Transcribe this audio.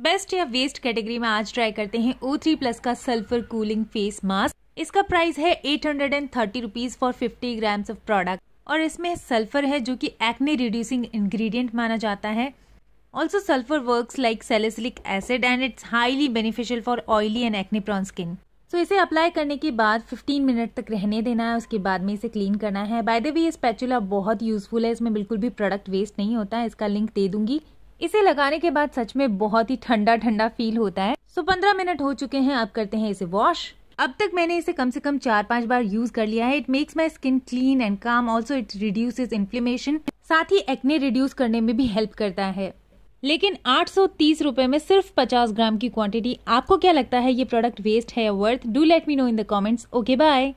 best या waste category में आज ट्राई करते हैं ओ थ्री प्लस का सल्फर कूलिंग फेस मास्क इसका प्राइस है eight hundred and thirty rupees for fifty grams of product और इसमें सल्फर है जो कि एक्ने रिड्यूसिंग इंग्रेडिएंट माना जाता है also sulphur work like salicylic acid and it's highly beneficial for oily and acne prone skin so इसे apply करने के बाद 15 मिनट तक रहने देना है उसके बाद में इसे क्लीन करना है बाय द वे ये स्पैचुला बहुत यूजफुल है इसमें बिल्कुल भी प्रोडक्ट वेस्ट नहीं होता है इसका लिंक दे दूंगी इसे लगाने के बाद सच में बहुत ही ठंडा ठंडा फील होता है सो पंद्रह मिनट हो चुके हैं अब करते हैं इसे वॉश अब तक मैंने इसे कम से कम चार पांच बार यूज कर लिया है it makes my skin clean and calm also it reduce inflammation साथ ही एक्ने रिड्यूस करने में भी हेल्प करता है लेकिन आठ सौ तीस रूपए में सिर्फ 50 ग्राम की क्वांटिटी आपको क्या लगता है ये प्रोडक्ट वेस्ट है या worth do let me know in the comments okay bye